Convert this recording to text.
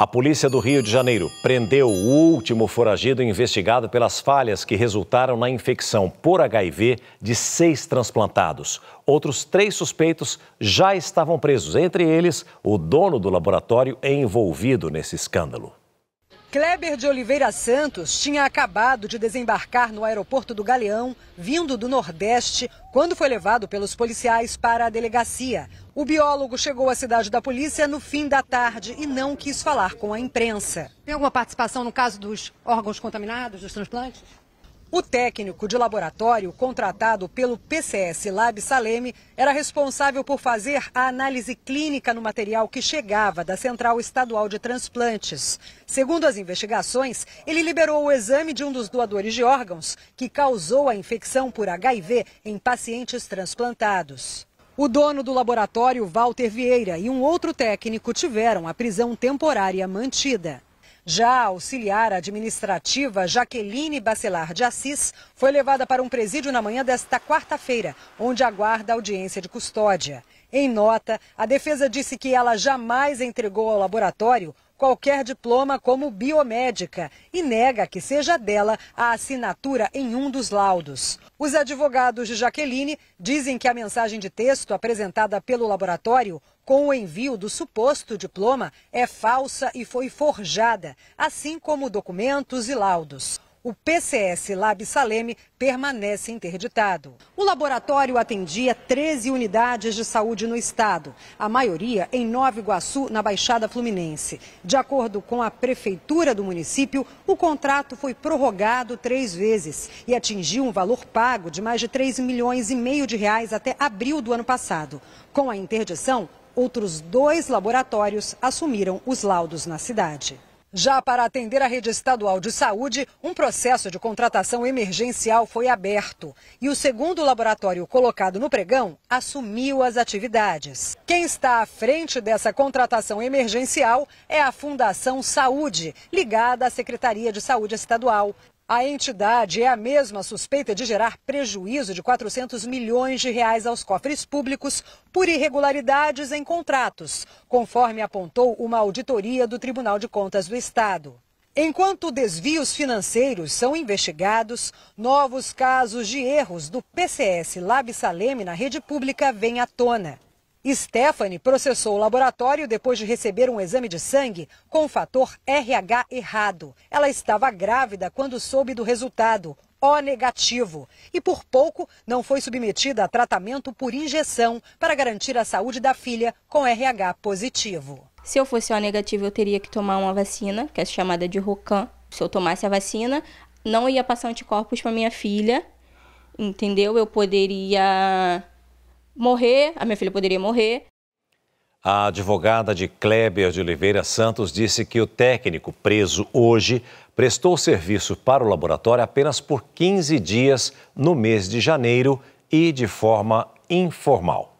A polícia do Rio de Janeiro prendeu o último foragido investigado pelas falhas que resultaram na infecção por HIV de seis transplantados. Outros três suspeitos já estavam presos, entre eles o dono do laboratório envolvido nesse escândalo. Kleber de Oliveira Santos tinha acabado de desembarcar no aeroporto do Galeão, vindo do Nordeste, quando foi levado pelos policiais para a delegacia. O biólogo chegou à cidade da polícia no fim da tarde e não quis falar com a imprensa. Tem alguma participação no caso dos órgãos contaminados, dos transplantes? O técnico de laboratório contratado pelo PCS Lab Saleme era responsável por fazer a análise clínica no material que chegava da Central Estadual de Transplantes. Segundo as investigações, ele liberou o exame de um dos doadores de órgãos que causou a infecção por HIV em pacientes transplantados. O dono do laboratório, Walter Vieira, e um outro técnico tiveram a prisão temporária mantida. Já a auxiliar administrativa Jaqueline Bacelar de Assis foi levada para um presídio na manhã desta quarta-feira, onde aguarda audiência de custódia. Em nota, a defesa disse que ela jamais entregou ao laboratório qualquer diploma como biomédica e nega que seja dela a assinatura em um dos laudos. Os advogados de Jaqueline dizem que a mensagem de texto apresentada pelo laboratório com o envio do suposto diploma é falsa e foi forjada, assim como documentos e laudos. O PCS Lab Saleme permanece interditado. O laboratório atendia 13 unidades de saúde no estado, a maioria em Nova Iguaçu, na Baixada Fluminense. De acordo com a prefeitura do município, o contrato foi prorrogado três vezes e atingiu um valor pago de mais de 3 milhões e meio de reais até abril do ano passado. Com a interdição, outros dois laboratórios assumiram os laudos na cidade. Já para atender a rede estadual de saúde, um processo de contratação emergencial foi aberto. E o segundo laboratório colocado no pregão assumiu as atividades. Quem está à frente dessa contratação emergencial é a Fundação Saúde, ligada à Secretaria de Saúde Estadual. A entidade é a mesma suspeita de gerar prejuízo de 400 milhões de reais aos cofres públicos por irregularidades em contratos, conforme apontou uma auditoria do Tribunal de Contas do Estado. Enquanto desvios financeiros são investigados, novos casos de erros do PCS Lab Saleme na rede pública vêm à tona. Stephanie processou o laboratório depois de receber um exame de sangue com fator RH errado. Ela estava grávida quando soube do resultado, O negativo, e por pouco não foi submetida a tratamento por injeção para garantir a saúde da filha com RH positivo. Se eu fosse O negativo, eu teria que tomar uma vacina, que é chamada de Rocan. Se eu tomasse a vacina, não ia passar anticorpos para minha filha, entendeu? Eu poderia morrer, a minha filha poderia morrer. A advogada de Kleber de Oliveira Santos disse que o técnico preso hoje prestou serviço para o laboratório apenas por 15 dias no mês de janeiro e de forma informal.